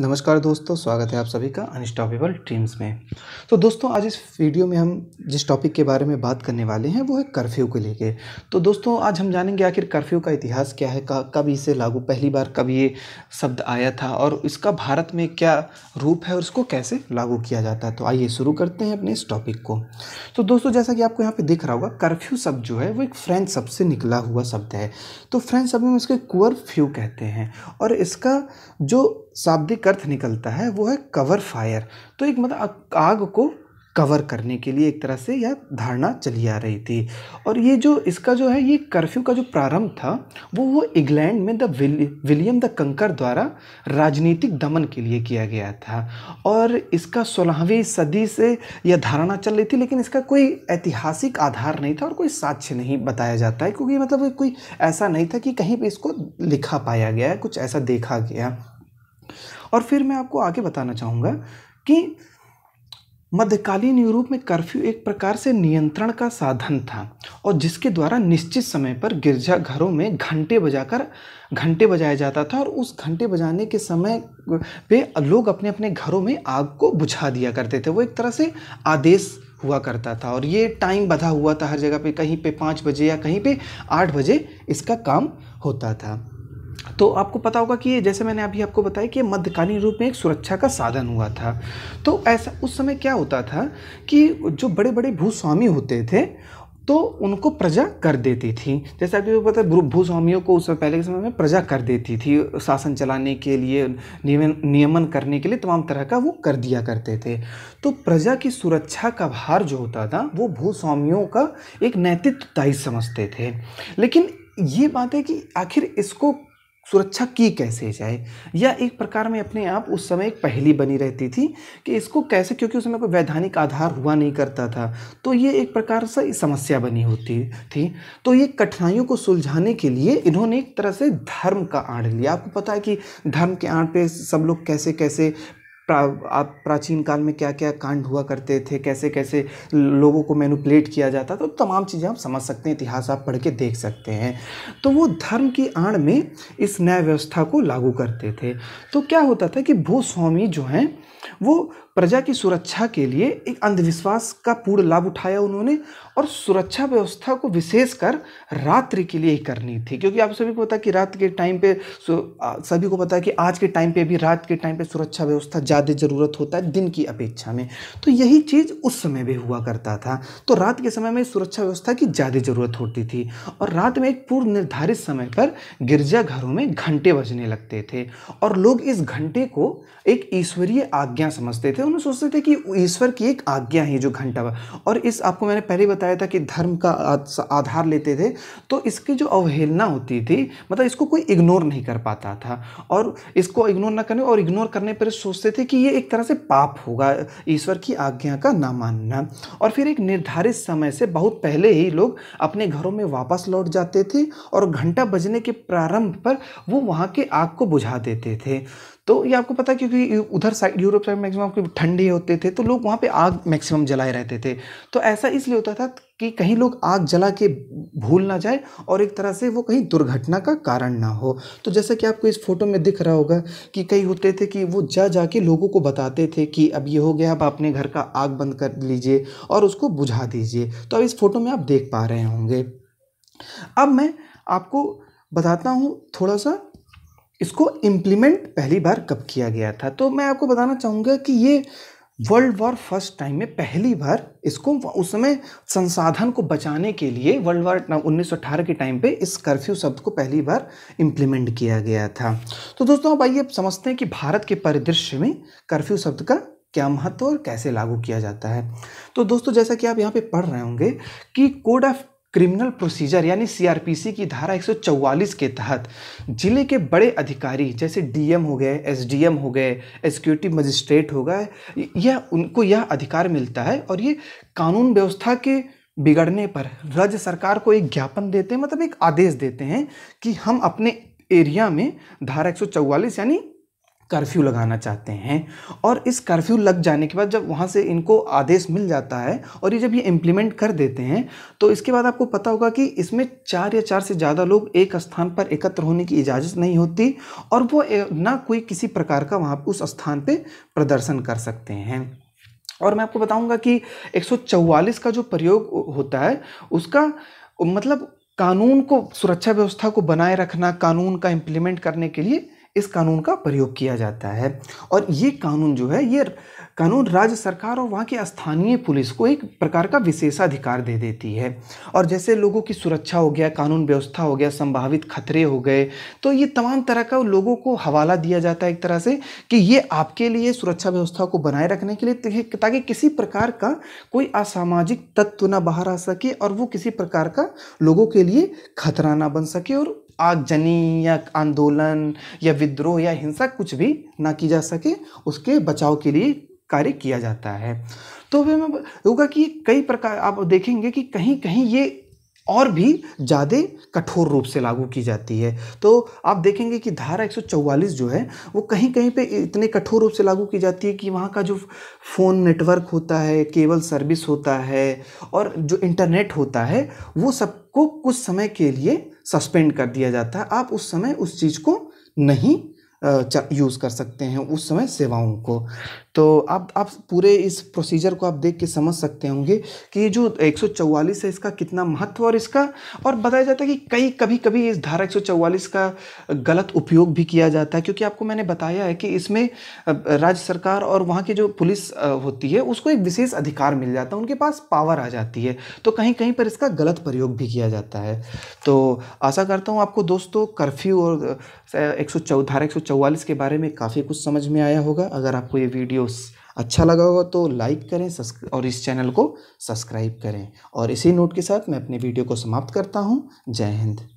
नमस्कार दोस्तों स्वागत है आप सभी का अनस्टॉपेबल ड्रीम्स में तो दोस्तों आज इस वीडियो में हम जिस टॉपिक के बारे में बात करने वाले हैं वो है कर्फ्यू को लेके तो दोस्तों आज हम जानेंगे आखिर कर्फ्यू का इतिहास क्या है कब इसे लागू पहली बार कब ये शब्द आया था और इसका भारत में क्या रूप है और इसको कैसे लागू किया जाता है तो आइए शुरू करते हैं अपने इस टॉपिक को तो दोस्तों जैसा कि आपको यहाँ पर दिख रहा होगा कर्फ्यू शब्द जो है वो एक फ्रेंच शब्द से निकला हुआ शब्द है तो फ्रेंच शब्द में इसके कुअर फ्यू कहते हैं और इसका जो शाब्दिक अर्थ निकलता है वो है कवर फायर तो एक मतलब आग को कवर करने के लिए एक तरह से यह धारणा चली आ रही थी और ये जो इसका जो है ये कर्फ्यू का जो प्रारंभ था वो वो इंग्लैंड में द विलियम द कंकर द्वारा राजनीतिक दमन के लिए किया गया था और इसका सोलहवीं सदी से यह धारणा चल रही थी लेकिन इसका कोई ऐतिहासिक आधार नहीं था और कोई साक्ष्य नहीं बताया जाता है क्योंकि मतलब कोई ऐसा नहीं था कि कहीं पर इसको लिखा पाया गया कुछ ऐसा देखा गया और फिर मैं आपको आगे बताना चाहूँगा कि मध्यकालीन यूरोप में कर्फ्यू एक प्रकार से नियंत्रण का साधन था और जिसके द्वारा निश्चित समय पर गिरजाघरों में घंटे बजाकर घंटे बजाया जाता था और उस घंटे बजाने के समय पे लोग अपने अपने घरों में आग को बुझा दिया करते थे वो एक तरह से आदेश हुआ करता था और ये टाइम बधा हुआ था हर जगह पे कहीं पे पाँच बजे या कहीं पे आठ बजे इसका काम होता था तो आपको पता होगा कि ये जैसे मैंने अभी आपको बताया कि मध्यकालीन रूप में एक सुरक्षा का साधन हुआ था तो ऐसा उस समय क्या होता था कि जो बड़े बड़े भूस्वामी होते थे तो उनको प्रजा कर देती थी जैसे आपको पता है भूस्वामियों को उस पहले के समय में प्रजा कर देती थी शासन चलाने के लिए नियमन नियमन करने के लिए तमाम तरह का वो कर दिया करते थे तो प्रजा की सुरक्षा का भार जो होता था वो भूस्वामियों का एक नैतिक दायित्व समझते थे लेकिन ये बात है कि आखिर इसको सुरक्षा की कैसे जाए या एक प्रकार में अपने आप उस समय एक पहली बनी रहती थी कि इसको कैसे क्योंकि उस समय कोई वैधानिक आधार हुआ नहीं करता था तो ये एक प्रकार से समस्या बनी होती थी तो ये कठिनाइयों को सुलझाने के लिए इन्होंने एक तरह से धर्म का आड़ लिया आपको पता है कि धर्म के आड़ पे सब लोग कैसे कैसे प्रा आप प्राचीन काल में क्या क्या कांड हुआ करते थे कैसे कैसे लोगों को मैनुपलेट किया जाता था तो तमाम चीज़ें आप समझ सकते हैं इतिहास आप पढ़ के देख सकते हैं तो वो धर्म की आड़ में इस न्याय व्यवस्था को लागू करते थे तो क्या होता था कि भूस्वामी जो हैं वो प्रजा की सुरक्षा के लिए एक अंधविश्वास का पूर्ण लाभ उठाया उन्होंने और सुरक्षा व्यवस्था को विशेषकर रात्रि के लिए ही करनी थी क्योंकि आप सभी को पता कि रात के टाइम पे सभी को पता है कि आज के टाइम पे भी रात के टाइम पे सुरक्षा व्यवस्था ज़्यादा ज़रूरत होता है दिन की अपेक्षा में तो यही चीज़ उस समय भी हुआ करता था तो रात के समय में सुरक्षा व्यवस्था की ज़्यादा ज़रूरत होती थी और रात में एक पूर्व निर्धारित समय पर गिरजाघरों में घंटे बजने लगते थे और लोग इस घंटे को एक ईश्वरीय आज्ञा समझते थे उन्होंने सोचते थे कि ईश्वर की एक आज्ञा है जो घंटा और इस आपको मैंने पहले बताया था कि धर्म का आधार लेते थे तो इसकी जो अवहेलना होती थी मतलब इसको कोई इग्नोर नहीं कर पाता था और इसको इग्नोर ना करने और इग्नोर करने पर सोचते थे कि ये एक तरह से पाप होगा ईश्वर की आज्ञा का ना मानना और फिर एक निर्धारित समय से बहुत पहले ही लोग अपने घरों में वापस लौट जाते थे और घंटा बजने के प्रारंभ पर वो वहाँ के आग को बुझा देते थे तो ये आपको पता है क्योंकि उधर साइड यूरोप साइड मैक्सिमम आपके ठंडे होते थे तो लोग वहाँ पे आग मैक्सिमम जलाए रहते थे तो ऐसा इसलिए होता था कि कहीं लोग आग जला के भूल ना जाए और एक तरह से वो कहीं दुर्घटना का कारण ना हो तो जैसा कि आपको इस फोटो में दिख रहा होगा कि कई होते थे कि वो जा जा के लोगों को बताते थे कि अब ये हो गया अब अपने घर का आग बंद कर लीजिए और उसको बुझा दीजिए तो अब इस फोटो में आप देख पा रहे होंगे अब मैं आपको बताता हूँ थोड़ा सा इसको इम्प्लीमेंट पहली बार कब किया गया था तो मैं आपको बताना चाहूँगा कि ये वर्ल्ड वॉर फर्स्ट टाइम में पहली बार इसको उस समय संसाधन को बचाने के लिए वर्ल्ड वॉर उन्नीस के टाइम पे इस कर्फ्यू शब्द को पहली बार इम्प्लीमेंट किया गया था तो दोस्तों अब आइए समझते हैं कि भारत के परिदृश्य में कर्फ्यू शब्द का क्या महत्व और कैसे लागू किया जाता है तो दोस्तों जैसा कि आप यहाँ पे पढ़ रहे होंगे कि कोड ऑफ क्रिमिनल प्रोसीजर यानी सीआरपीसी की धारा 144 के तहत जिले के बड़े अधिकारी जैसे डीएम हो गए एसडीएम हो गए एग्जीक्यूटिव मजिस्ट्रेट हो गए यह उनको यह अधिकार मिलता है और ये कानून व्यवस्था के बिगड़ने पर राज्य सरकार को एक ज्ञापन देते हैं मतलब एक आदेश देते हैं कि हम अपने एरिया में धारा 144 यानी कर्फ्यू लगाना चाहते हैं और इस कर्फ्यू लग जाने के बाद जब वहाँ से इनको आदेश मिल जाता है और ये जब ये इम्प्लीमेंट कर देते हैं तो इसके बाद आपको पता होगा कि इसमें चार या चार से ज़्यादा लोग एक स्थान पर एकत्र होने की इजाज़त नहीं होती और वो ना कोई किसी प्रकार का वहाँ उस स्थान पर प्रदर्शन कर सकते हैं और मैं आपको बताऊँगा कि एक का जो प्रयोग होता है उसका मतलब कानून को सुरक्षा व्यवस्था को बनाए रखना कानून का इम्प्लीमेंट करने के लिए इस कानून का प्रयोग किया जाता है और ये कानून जो है ये कानून राज्य सरकार और वहाँ के स्थानीय पुलिस को एक प्रकार का विशेषाधिकार दे देती है और जैसे लोगों की सुरक्षा हो गया कानून व्यवस्था हो गया संभावित खतरे हो गए तो ये तमाम तरह का लोगों को हवाला दिया जाता है एक तरह से कि ये आपके लिए सुरक्षा व्यवस्था को बनाए रखने के लिए तो ताकि किसी प्रकार का कोई असामाजिक तत्व ना बाहर आ सके और वो किसी प्रकार का लोगों के लिए खतरा ना बन सके और आगजनी या आंदोलन या विद्रोह या हिंसा कुछ भी ना की जा सके उसके बचाव के लिए कार्य किया जाता है तो फिर मैं होगा कि कई प्रकार आप देखेंगे कि कहीं कहीं ये और भी ज़्यादा कठोर रूप से लागू की जाती है तो आप देखेंगे कि धारा 144 जो है वो कहीं कहीं पे इतने कठोर रूप से लागू की जाती है कि वहाँ का जो फ़ोन नेटवर्क होता है केबल सर्विस होता है और जो इंटरनेट होता है वो सबको कुछ समय के लिए सस्पेंड कर दिया जाता है आप उस समय उस चीज़ को नहीं यूज़ कर सकते हैं उस समय सेवाओं को तो आप आप पूरे इस प्रोसीजर को आप देख के समझ सकते होंगे कि ये जो 144 है इसका कितना महत्व और इसका और बताया जाता है कि कई कभी कभी इस धारा 144 का गलत उपयोग भी किया जाता है क्योंकि आपको मैंने बताया है कि इसमें राज्य सरकार और वहाँ की जो पुलिस होती है उसको एक विशेष अधिकार मिल जाता है उनके पास पावर आ जाती है तो कहीं कहीं पर इसका गलत प्रयोग भी किया जाता है तो आशा करता हूँ आपको दोस्तों कर्फ्यू और एक धारा एक के बारे में काफ़ी कुछ समझ में आया होगा अगर आपको ये वीडियो अच्छा लगा होगा तो लाइक करें और इस चैनल को सब्सक्राइब करें और इसी नोट के साथ मैं अपने वीडियो को समाप्त करता हूँ जय हिंद